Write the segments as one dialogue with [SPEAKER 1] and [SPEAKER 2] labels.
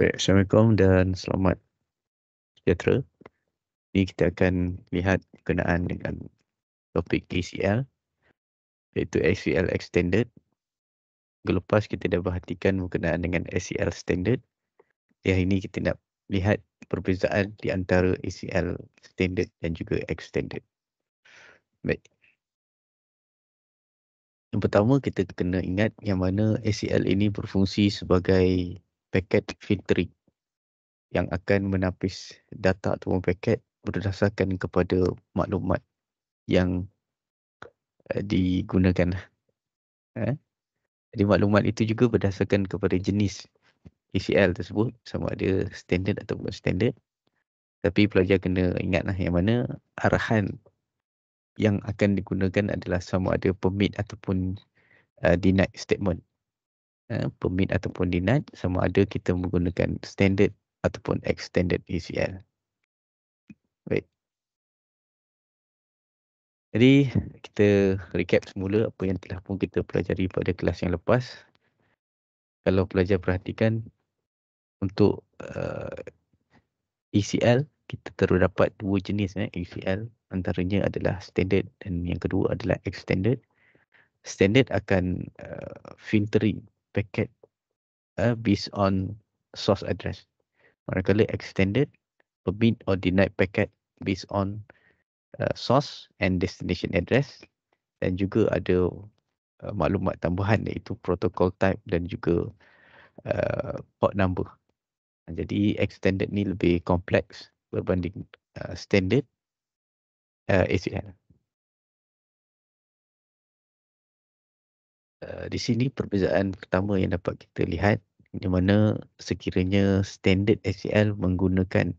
[SPEAKER 1] Baik, Assalamualaikum dan selamat sejahtera. Ini kita akan lihat berkenaan
[SPEAKER 2] dengan topik ACL iaitu ACL Extended. Minggu lepas kita dah perhatikan berkenaan dengan ACL Standard. Ya, ini kita nak lihat perbezaan di antara ACL Standard dan juga Extended. Baik. Yang pertama kita kena ingat yang mana ACL ini berfungsi sebagai paket fitri yang akan menapis data ataupun paket berdasarkan kepada maklumat yang eh, digunakan. Eh? Jadi maklumat itu juga berdasarkan kepada jenis ACL tersebut sama ada standard atau ataupun standard. Tapi pelajar kena ingatlah yang mana arahan yang akan digunakan adalah sama ada permit ataupun uh, denied statement. Eh, permit ataupun denied sama ada kita menggunakan standard
[SPEAKER 3] ataupun extended ECL. Baik. Jadi kita recap semula apa yang telah pun kita pelajari pada kelas
[SPEAKER 2] yang lepas. Kalau pelajar perhatikan untuk uh, eh, ECL kita terdapat dua jenis eh, ECL antaranya adalah standard dan yang kedua adalah extended. Standard akan uh, filtering packet uh, based on source address. Manakala extended permit or deny packet based on uh, source and destination address dan juga ada uh, maklumat tambahan iaitu protocol type dan juga uh, port number. Ha, jadi
[SPEAKER 1] extended ni lebih kompleks berbanding uh, standard uh, ACL. Eh, di
[SPEAKER 2] sini perbezaan pertama yang dapat kita lihat di mana sekiranya standard ACL menggunakan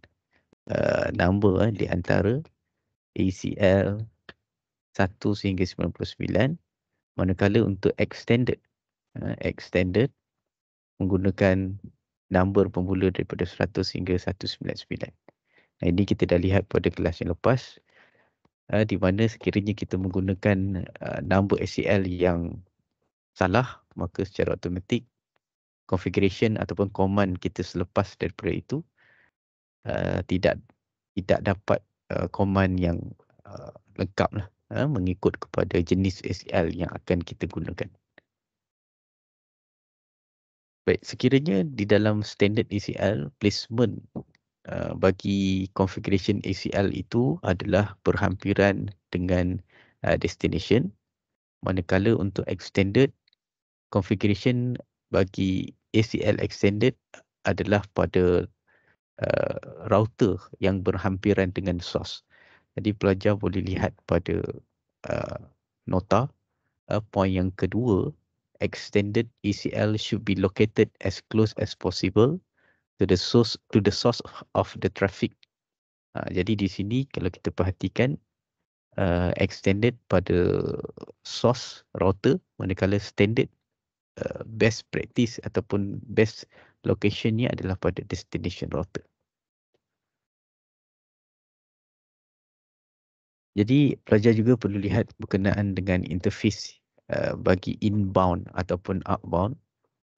[SPEAKER 2] uh, number uh, di antara ACL 1 sehingga 99 manakala untuk extended uh, extended menggunakan number pembula daripada 100 sehingga 199. Nah ini kita dah lihat pada kelas yang lepas uh, di mana sekiranya kita menggunakan uh, number ACL yang salah maka secara automatik configuration ataupun command kita selepas daripada itu uh, tidak tidak dapat uh, command yang uh, lengkap lah, uh, mengikut kepada jenis SQL yang akan kita gunakan. Baik, sekiranya di dalam standard ACL placement Uh, bagi configuration ACL itu adalah berhampiran dengan uh, destination manakala untuk extended configuration bagi ACL extended adalah pada uh, router yang berhampiran dengan source. Jadi pelajar boleh lihat pada uh, nota uh, point yang kedua extended ACL should be located as close as possible to the source to the source of the traffic. Uh, jadi di sini kalau kita perhatikan uh, extended pada source router manakala standard
[SPEAKER 1] uh, best practice ataupun best location ni adalah pada destination router.
[SPEAKER 2] Jadi pelajar juga perlu lihat berkenaan dengan interface uh, bagi inbound ataupun outbound.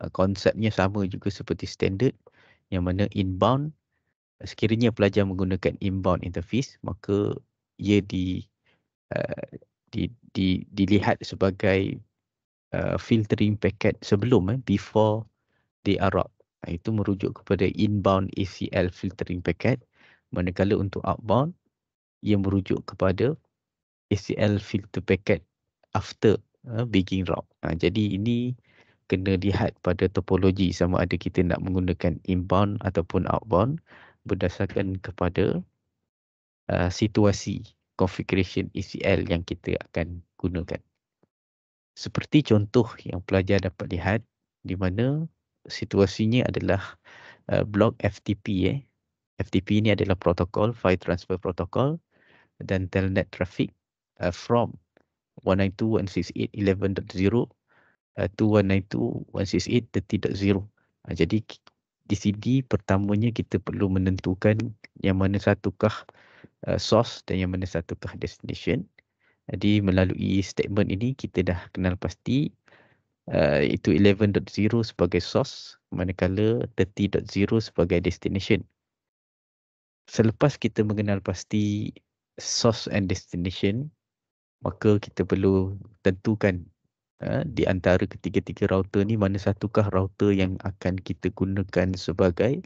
[SPEAKER 2] Uh, konsepnya sama juga seperti standard yang mana inbound uh, sekiranya pelajar menggunakan inbound interface maka ia di uh, di di dilihat sebagai Uh, filtering packet sebelum eh, before they are route. Itu merujuk kepada inbound ACL filtering packet. Manakala untuk outbound, ia merujuk kepada ACL filter packet after eh, uh, beginning route. Ha, jadi ini kena lihat pada topologi sama ada kita nak menggunakan inbound ataupun outbound berdasarkan kepada uh, situasi configuration ACL yang kita akan gunakan seperti contoh yang pelajar dapat lihat di mana situasinya adalah uh, blok FTP eh. FTP ini adalah protokol file transfer protokol dan telnet traffic uh, from 192.168.11.0 uh, 192.168.30.0 uh, jadi di sini pertamanya kita perlu menentukan yang mana satukah uh, source dan yang mana satukah destination jadi melalui statement ini kita dah kenal pasti uh, itu 11.0 sebagai source manakala 30.0 sebagai destination. Selepas kita mengenal pasti source and destination, maka kita perlu tentukan uh, di antara ketiga-tiga router ni mana satukah router yang akan kita gunakan sebagai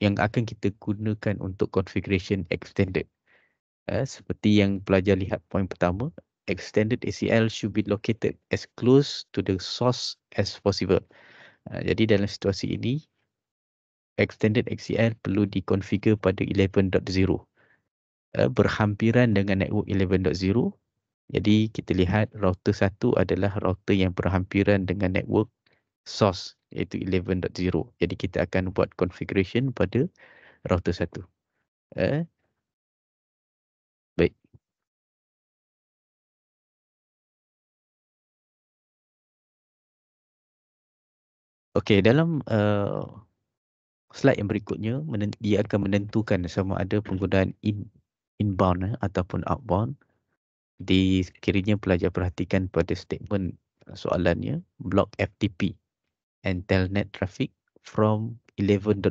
[SPEAKER 2] yang akan kita gunakan untuk configuration extended. Eh, seperti yang pelajar lihat poin pertama, extended ACL should be located as close to the source as possible. Uh, jadi dalam situasi ini, extended ACL perlu dikonfigur pada 11.0. Uh, eh, berhampiran dengan network 11.0, jadi kita lihat router 1 adalah router yang berhampiran dengan network source iaitu 11.0. Jadi kita akan buat configuration
[SPEAKER 1] pada router 1. Uh, eh, Okey, dalam uh, slide yang
[SPEAKER 2] berikutnya, dia akan menentukan sama ada penggunaan in, inbound eh, ataupun outbound. Di kirinya pelajar perhatikan pada statement soalannya, block FTP and telnet traffic from 11.0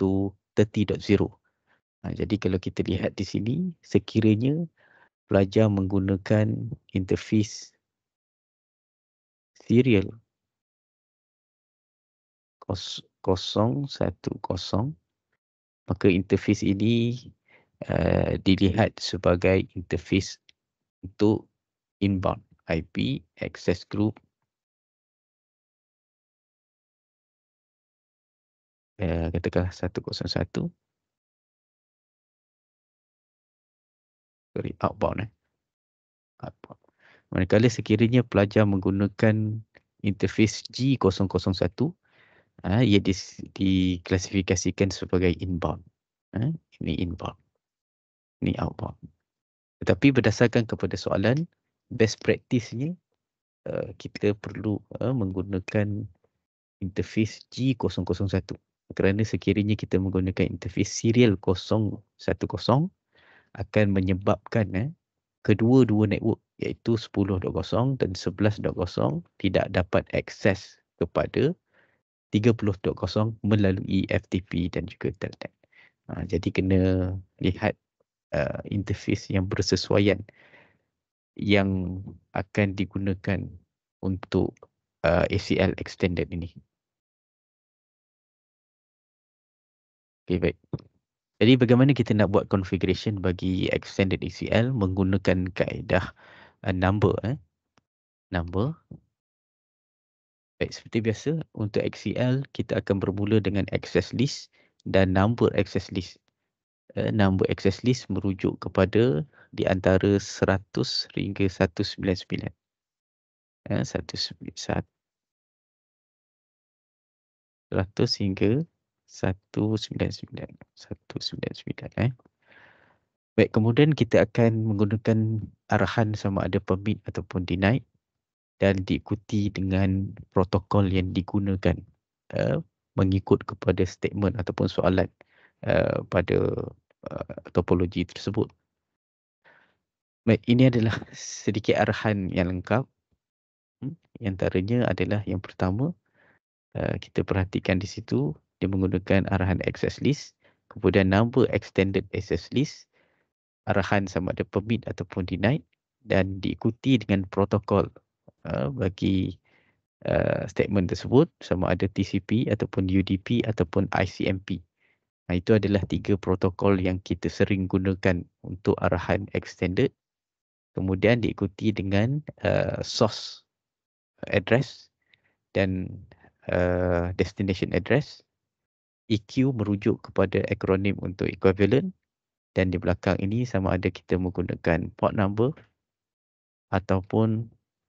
[SPEAKER 2] to 30.0. Nah, ha, jadi kalau kita lihat di sini, sekiranya pelajar menggunakan interface
[SPEAKER 3] serial interface
[SPEAKER 2] interface interface ini eh, dilihat sebagai
[SPEAKER 1] untuk inbound IP access group. Eh, eh.
[SPEAKER 2] sekiranya pelajar menggunakan G 0.0.0.0.0.0.0.0.0.0.0.0.0.0.0.0.0.0.0.0.0.0.0.0.0.0.0.0.0.0.0.0.0.0.0.0.0.0.0.0.0.0.0.0.0.0.0.0.0.0.0.0.0.0.0.0.0.0.0.0.0.0.0.0.0.0.0.0.0.0.0.0.0.0.0.0.0.0.0.0.0.0.0.0.0.0.0.0.0.0.0.0.0.0.0.0.0.0.0.0.0.0.0.0.0.0.0.0.0.0.0.0.0.0.0.0.0.0.0.0.0.0.0.0.0.0.0.0.0.0.0.0.0.0.0.0.0.0.0.0.0.0.0.0.0.0.0.0.0.0.0.0.0.0.0.0.0.0.0.0.0.0.0.0.0.0.0.0.0.0.0.0.0.0.0.0.0.0.0.0.0.0.0.0.0.0.0.0.0.0.0.0. Ha, ia dis, diklasifikasikan sebagai inbound. Eh, ini inbound. Ini outbound. Tetapi berdasarkan kepada soalan, best practice-nya uh, kita perlu uh, menggunakan interface G001. Kerana sekiranya kita menggunakan interface serial 010 akan menyebabkan eh, kedua-dua network iaitu 10.0 dan 11.0 tidak dapat akses kepada 30.0 melalui FTP dan juga Telnet. Ha, jadi kena lihat uh, interface yang bersesuaian yang akan digunakan untuk
[SPEAKER 3] uh, ACL extended ini.
[SPEAKER 2] Okay, baik. Jadi bagaimana kita nak buat configuration bagi extended ACL menggunakan kaedah uh, number eh. Number Baik, seperti biasa, untuk XCL, kita akan bermula dengan access list dan number access list. Uh, number access list merujuk kepada di antara 100 hingga 199. Uh, 199.
[SPEAKER 3] 100 hingga 199.
[SPEAKER 2] 199 eh. Baik, kemudian kita akan menggunakan arahan sama ada permit ataupun denied dan diikuti dengan protokol yang digunakan uh, mengikut kepada statement ataupun soalan uh, pada uh, topologi tersebut. Ini adalah sedikit arahan yang lengkap. Hmm, antaranya adalah yang pertama uh, kita perhatikan di situ dia menggunakan arahan access list kemudian number extended access list arahan sama ada permit ataupun denied dan diikuti dengan protokol Uh, bagi uh, statement tersebut sama ada TCP ataupun UDP ataupun ICMP. Nah, itu adalah tiga protokol yang kita sering gunakan untuk arahan extended. Kemudian diikuti dengan uh, source address dan uh, destination address. EQ merujuk kepada akronim untuk equivalent dan di belakang ini sama ada kita menggunakan port number ataupun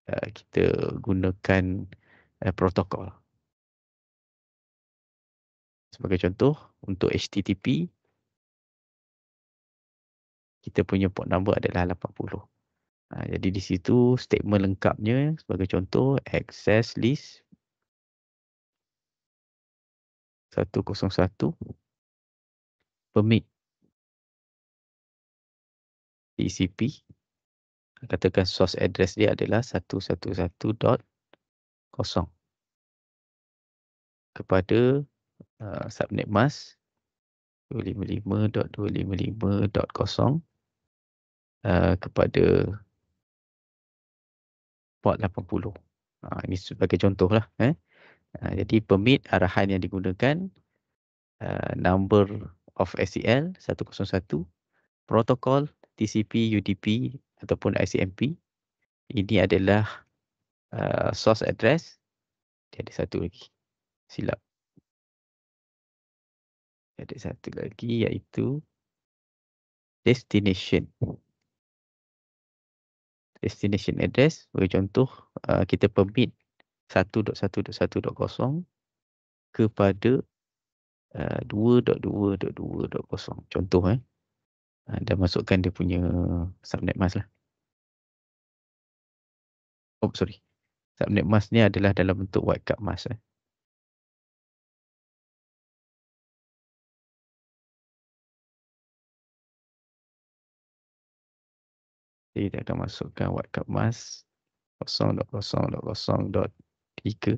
[SPEAKER 2] Eh, kita gunakan
[SPEAKER 1] uh, protokol. Sebagai contoh, untuk HTTP, kita punya port number
[SPEAKER 3] adalah 80. Uh, ha, jadi di situ statement lengkapnya, sebagai contoh, access
[SPEAKER 1] list 101 permit
[SPEAKER 3] TCP katakan source address dia adalah 111.0 kepada uh, subnet mask 255.255.0
[SPEAKER 2] uh, kepada port 80. Ha, ah, ini sebagai contoh lah. Eh. Ha, jadi permit arahan yang digunakan uh, number of SEL 101 protokol TCP UDP ataupun ICMP. Ini adalah uh, source
[SPEAKER 1] address. Dia ada satu lagi. Silap. Dia ada satu lagi iaitu destination.
[SPEAKER 3] Destination address. Bagi contoh, uh, kita permit
[SPEAKER 2] 1.1.1.0 kepada uh, 2.2.2.0. Contoh eh. Ah, dan masukkan dia punya
[SPEAKER 1] subnet mask lah. Oh sorry. Subnet mask ni adalah dalam bentuk white cup mask eh. Jadi kita akan masukkan white cup mask 0.0.0.3
[SPEAKER 2] 0.0.0.3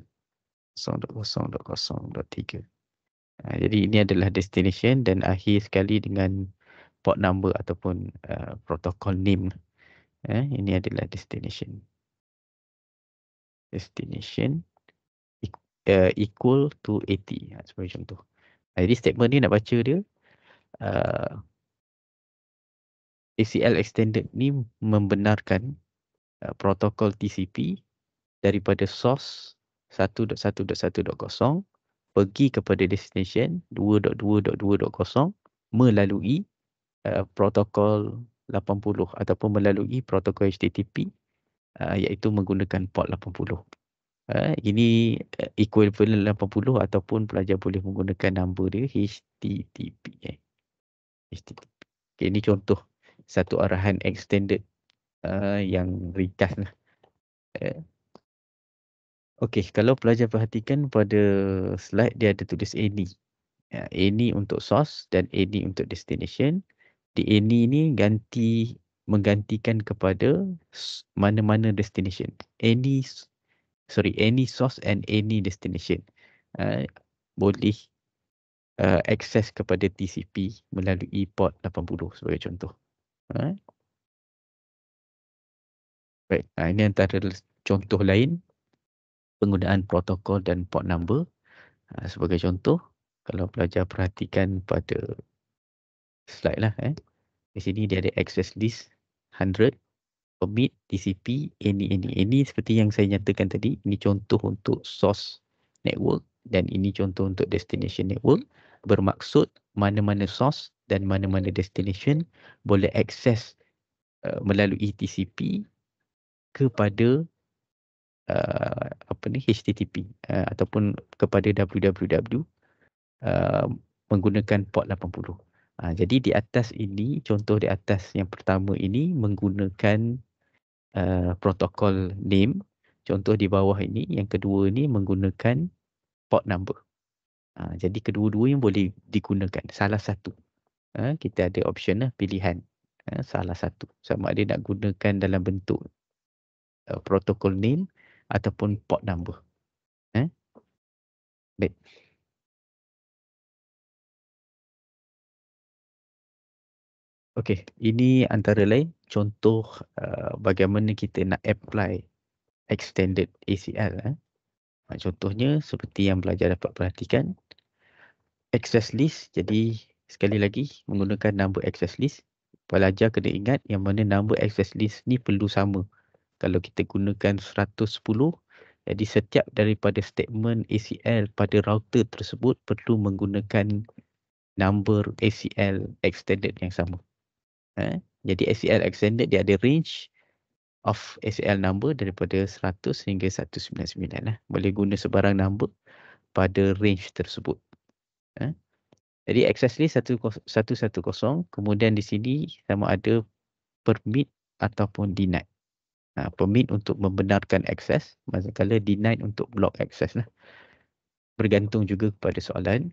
[SPEAKER 2] Ha, jadi ini adalah destination dan akhir sekali dengan port number ataupun uh, protokol name, Eh, ini adalah destination. Destination uh, equal to 80. Ha, seperti contoh. Jadi statement ni nak baca dia. Uh, ACL extended ni membenarkan uh, protokol TCP daripada source 1.1.1.0 pergi kepada destination 2.2.2.0 melalui Eh, protokol 80 ataupun melalui protokol HTTP uh, eh, iaitu menggunakan port 80. Uh, eh, ini equivalent 80 ataupun pelajar boleh menggunakan nombor dia HTTP. Eh. HTTP. Okay, ini contoh satu arahan extended uh, yang ringkas. Uh. Okey, kalau pelajar perhatikan pada slide dia ada tulis any. Ini untuk source dan any untuk destination. Uh, DA ni ni ganti menggantikan kepada mana-mana destination any sorry any source and any destination uh, boleh uh, access kepada TCP melalui port 80 sebagai contoh
[SPEAKER 1] uh.
[SPEAKER 3] Baik, uh, ini antara contoh lain
[SPEAKER 2] penggunaan protokol dan port number uh, sebagai contoh kalau pelajar perhatikan pada slide lah eh. Di sini dia ada access list 100 permit TCP ini ini ini seperti yang saya nyatakan tadi. Ini contoh untuk source network dan ini contoh untuk destination network. Bermaksud mana-mana source dan mana-mana destination boleh akses uh, melalui TCP kepada uh, apa ni HTTP uh, ataupun kepada www uh, menggunakan port 80. Ha, jadi di atas ini, contoh di atas yang pertama ini menggunakan uh, protokol name. Contoh di bawah ini, yang kedua ini menggunakan port number. Ha, jadi kedua-dua yang boleh digunakan, salah satu. Ha, kita ada option lah, pilihan. Ha, salah satu. Sama ada nak gunakan dalam bentuk uh, protokol name ataupun port
[SPEAKER 3] number.
[SPEAKER 1] Ha? Baik. Okey, ini antara lain
[SPEAKER 2] contoh uh, bagaimana kita nak apply extended ACL. Eh. Contohnya seperti yang pelajar dapat perhatikan, access list. Jadi sekali lagi menggunakan number access list. Pelajar kena ingat yang mana number access list ni perlu sama. Kalau kita gunakan 110, jadi setiap daripada statement ACL pada router tersebut perlu menggunakan number ACL extended yang sama. Eh? Jadi SEL extended dia ada range of SEL number daripada 100 hingga 199. Eh? Boleh guna sebarang number pada range tersebut. Eh? Jadi access list 110 kemudian di sini sama ada permit ataupun deny. Ha, permit untuk membenarkan akses, manakala deny untuk block akses lah. Bergantung juga kepada soalan.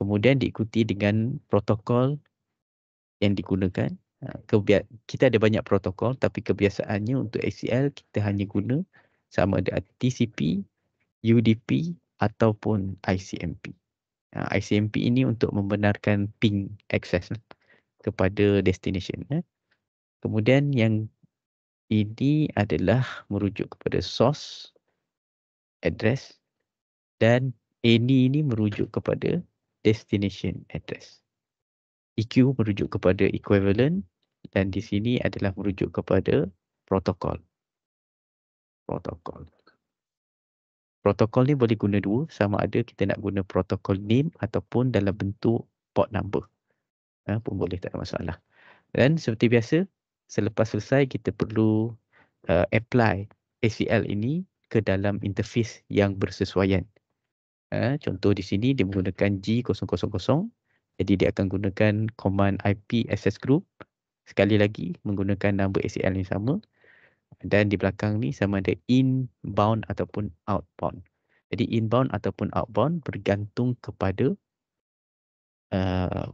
[SPEAKER 2] Kemudian diikuti dengan protokol yang digunakan Ha, Kebiasaan kita ada banyak protokol tapi kebiasaannya untuk ACL kita hanya guna sama ada TCP, UDP ataupun ICMP. Ha, ICMP ini untuk membenarkan ping access lah kepada destination. Eh. Kemudian yang ini adalah merujuk kepada source, address dan ini ini merujuk kepada destination address. EQ merujuk kepada equivalent dan di sini adalah merujuk kepada protokol. Protokol. Protokol ni boleh guna dua sama ada kita nak guna protokol name ataupun dalam bentuk port number. Ha, pun boleh tak ada masalah. Dan seperti biasa selepas selesai kita perlu uh, apply ACL ini ke dalam interface yang bersesuaian. Ha, contoh di sini dia menggunakan G000 jadi dia akan gunakan command IP access group sekali lagi menggunakan nombor ACL yang sama dan di belakang ni sama ada inbound ataupun outbound. Jadi inbound ataupun outbound bergantung kepada uh,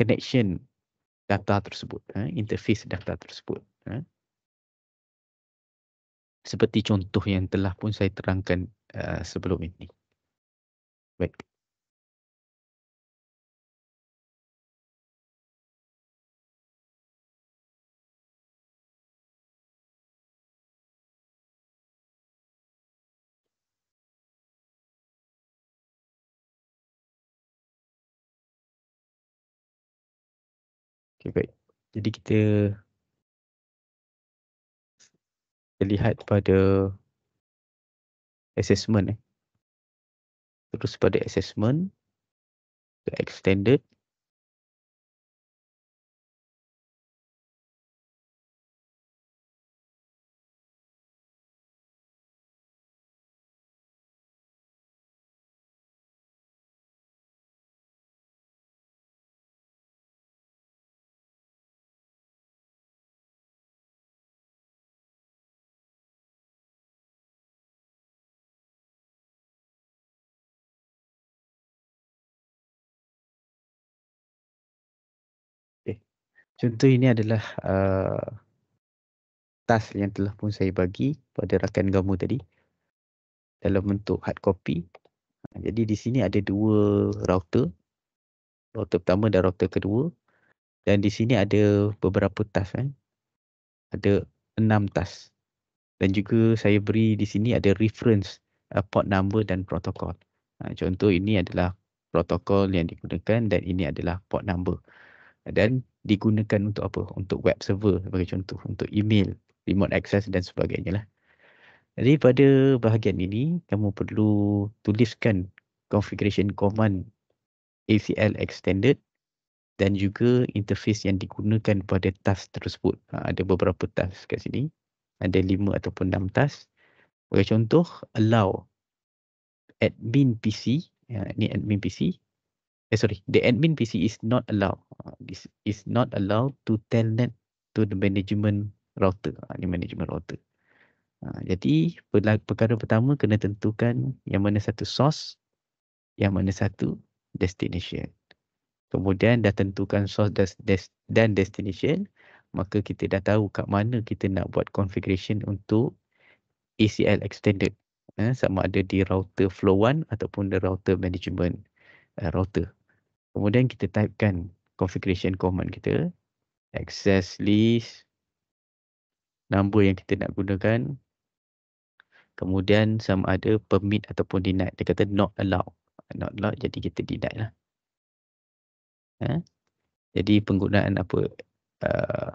[SPEAKER 2] connection data tersebut, uh, interface data tersebut.
[SPEAKER 1] Uh. Seperti contoh yang telah pun saya terangkan uh, sebelum ini. Baik. Okay, baik. Jadi kita lihat pada assessment eh. Terus pada assessment ke extended Contoh ini adalah uh, eh,
[SPEAKER 2] task yang telah pun saya bagi pada rakan gamu tadi dalam bentuk hard copy. Jadi di sini ada dua router. Router pertama dan router kedua. Dan di sini ada beberapa tas. Eh. Ada enam tas, Dan juga saya beri di sini ada reference uh, port number dan protokol. Uh, contoh ini adalah protokol yang digunakan dan ini adalah port number. Dan digunakan untuk apa? Untuk web server sebagai contoh, untuk email, remote access dan sebagainya lah. Jadi pada bahagian ini, kamu perlu tuliskan configuration command ACL extended dan juga interface yang digunakan pada task tersebut. Ha, ada beberapa task kat sini. Ada lima ataupun enam task. Sebagai contoh, allow admin PC. Ya, ha, ini admin PC eh, sorry, the admin PC is not allowed. This is not allowed to telnet to the management router. Ini ah, management router. Ah, jadi perkara pertama kena tentukan yang mana satu source, yang mana satu destination. Kemudian dah tentukan source des, des, dan destination, maka kita dah tahu kat mana kita nak buat configuration untuk ACL extended. Eh, sama ada di router flow one ataupun di router management router. Kemudian kita typekan configuration command kita. Access list. Number yang kita nak gunakan. Kemudian sama ada permit ataupun denied. Dia kata not allow, Not allow jadi kita denied lah.
[SPEAKER 1] Ha? Jadi penggunaan apa. Uh,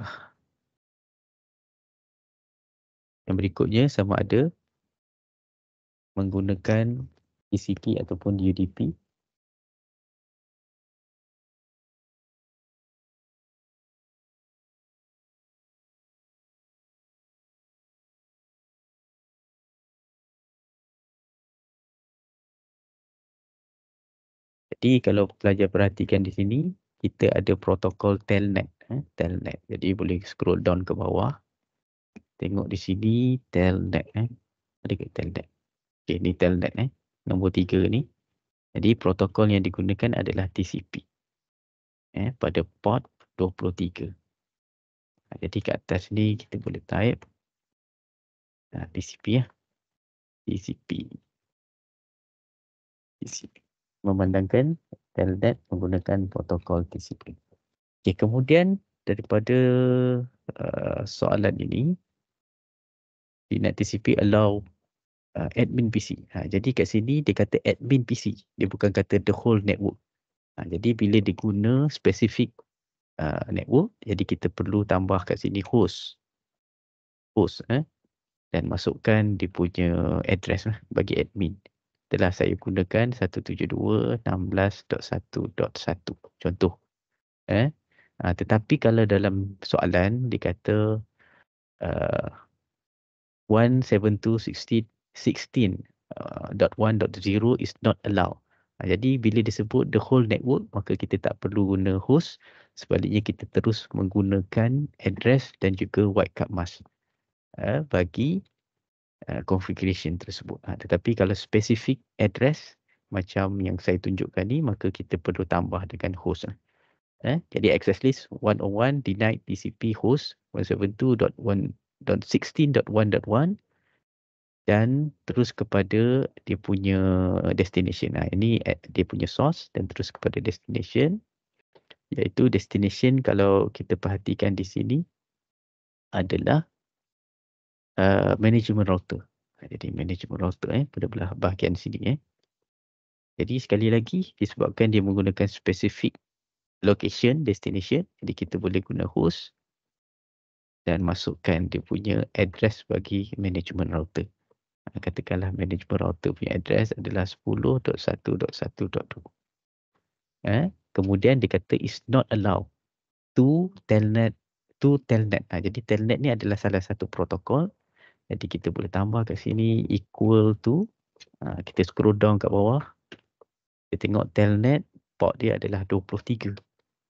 [SPEAKER 1] yang berikutnya sama ada. Menggunakan TCP e ataupun UDP. Jadi kalau pelajar perhatikan
[SPEAKER 3] di
[SPEAKER 2] sini, kita ada protokol telnet. Eh, telnet. Jadi boleh scroll down ke bawah. Tengok di sini telnet. Eh. Ada ke telnet? Okay, ini telnet. Eh. Nombor tiga ni. Jadi protokol yang digunakan adalah TCP. Eh, pada port 23. Jadi kat atas
[SPEAKER 3] ni kita boleh type. TCP ya. TCP.
[SPEAKER 2] TCP memandangkan telnet menggunakan protokol TCP. Okay, kemudian daripada uh, soalan ini, DNet TCP allow uh, admin PC. Ha, jadi kat sini dia kata admin PC. Dia bukan kata the whole network. Ha, jadi bila dia guna specific uh, network, jadi kita perlu tambah kat sini host. Host. Eh? Dan masukkan dia punya address lah bagi admin telah saya gunakan 172.16.1.1 contoh eh uh, tetapi kalau dalam soalan dikata uh, 172.16.1.0 uh, is not allowed ah, jadi bila disebut the whole network maka kita tak perlu guna host sebaliknya kita terus menggunakan address dan juga white card mask eh, bagi Uh, configuration tersebut. Ha, tetapi kalau specific address macam yang saya tunjukkan ni, maka kita perlu tambah dengan host. Ha. Eh, jadi access list 101 denied TCP host 172.1.16.1.1 dan terus kepada dia punya destination. Nah ha, ini dia punya source dan terus kepada destination iaitu destination kalau kita perhatikan di sini adalah Uh, management router. Ha, jadi management router eh, pada belah bahagian sini. Eh. Jadi sekali lagi disebabkan dia menggunakan specific location, destination. Jadi kita boleh guna host dan masukkan dia punya address bagi management router. Ha, katakanlah management router punya address adalah 10.1.1.2. Eh? Ha, kemudian dia kata is not allow to telnet to telnet. Ha, jadi telnet ni adalah salah satu protokol jadi kita boleh tambah kat sini equal to. Uh, kita scroll down kat bawah. Kita tengok telnet port dia adalah 23.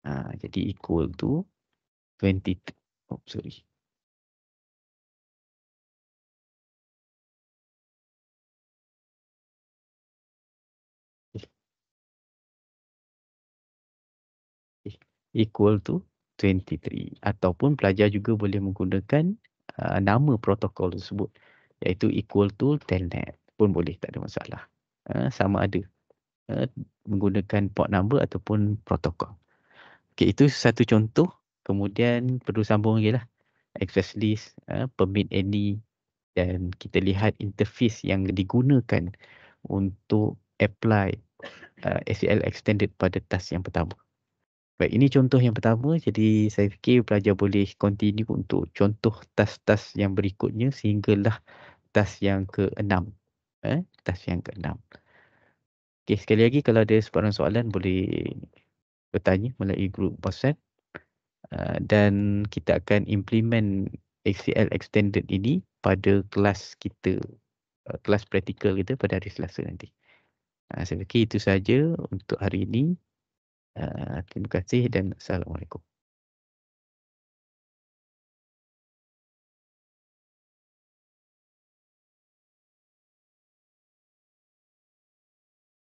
[SPEAKER 1] Uh, ah, jadi equal to 23. Oh sorry. Eh, equal to 23 ataupun pelajar juga boleh menggunakan
[SPEAKER 2] Uh, nama protokol tersebut iaitu equal to telnet pun boleh tak ada masalah uh, sama ada uh, menggunakan port number ataupun protokol okay, itu satu contoh kemudian perlu sambung lagi lah access list, uh, permit any dan kita lihat interface yang digunakan untuk apply uh, SEL extended pada task yang pertama Baik, ini contoh yang pertama. Jadi saya fikir pelajar boleh continue untuk contoh tas-tas yang berikutnya sehinggalah tas yang ke-6. Eh, task yang ke-6. Okey, sekali lagi kalau ada sebarang soalan boleh bertanya melalui grup WhatsApp. Uh, dan kita akan implement HCL extended ini pada kelas kita, uh, kelas practical kita pada hari Selasa nanti. Uh, saya fikir itu saja untuk hari ini. Eh,
[SPEAKER 1] terima kasih dan Assalamualaikum.